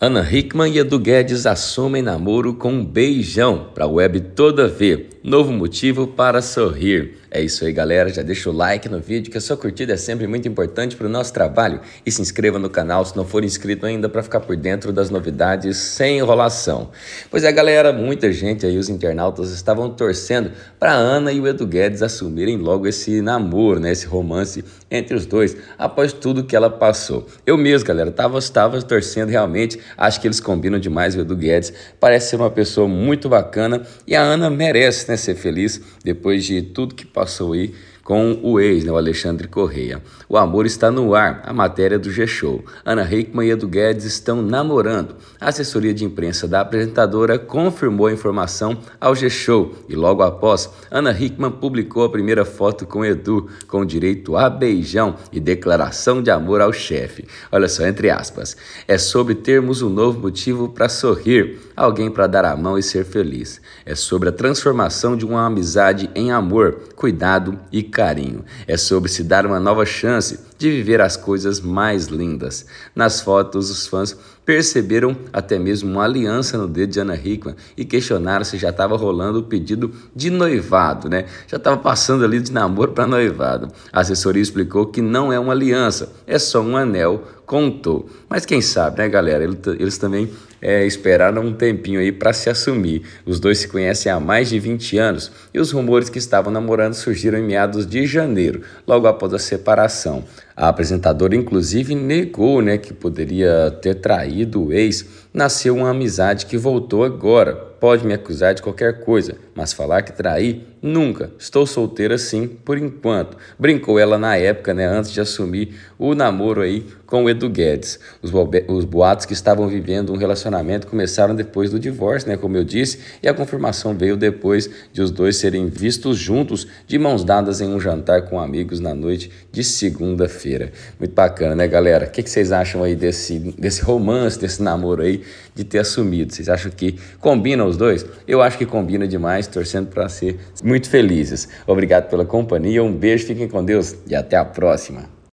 Ana Hickman e Edu Guedes assumem namoro com um beijão para a web toda ver. Novo motivo para sorrir. É isso aí, galera. Já deixa o like no vídeo, que a sua curtida é sempre muito importante para o nosso trabalho. E se inscreva no canal se não for inscrito ainda para ficar por dentro das novidades sem enrolação. Pois é, galera, muita gente aí, os internautas, estavam torcendo para Ana e o Edu Guedes assumirem logo esse namoro, né? Esse romance entre os dois, após tudo que ela passou. Eu mesmo, galera, tava, tava torcendo realmente. Acho que eles combinam demais o Edu Guedes. Parece ser uma pessoa muito bacana e a Ana merece né, ser feliz depois de tudo que passou participação aí com o ex, né, o Alexandre Correia. O amor está no ar, a matéria do G-Show. Ana Hickman e Edu Guedes estão namorando. A assessoria de imprensa da apresentadora confirmou a informação ao G-Show e logo após, Ana Hickman publicou a primeira foto com Edu, com direito a beijão e declaração de amor ao chefe. Olha só, entre aspas, é sobre termos um novo motivo para sorrir, alguém para dar a mão e ser feliz. É sobre a transformação de uma amizade em amor, cuidado e carinho. É sobre se dar uma nova chance de viver as coisas mais lindas. Nas fotos, os fãs perceberam até mesmo uma aliança no dedo de Ana Hickman e questionaram se já estava rolando o pedido de noivado, né? Já estava passando ali de namoro para noivado. A assessoria explicou que não é uma aliança, é só um anel, contou. Mas quem sabe, né, galera? Eles também é, esperaram um tempinho aí para se assumir. Os dois se conhecem há mais de 20 anos e os rumores que estavam namorando surgiram em meados de janeiro, logo após a separação. A apresentadora, inclusive, negou né, que poderia ter traído o ex. Nasceu uma amizade que voltou agora pode me acusar de qualquer coisa, mas falar que traí, nunca. Estou solteira sim, por enquanto. Brincou ela na época, né, antes de assumir o namoro aí com o Edu Guedes. Os, os boatos que estavam vivendo um relacionamento começaram depois do divórcio, né, como eu disse, e a confirmação veio depois de os dois serem vistos juntos, de mãos dadas em um jantar com amigos na noite de segunda-feira. Muito bacana, né, galera? O que, que vocês acham aí desse, desse romance, desse namoro aí, de ter assumido? Vocês acham que combinam os dois? Eu acho que combina demais, torcendo para ser muito felizes. Obrigado pela companhia, um beijo, fiquem com Deus e até a próxima.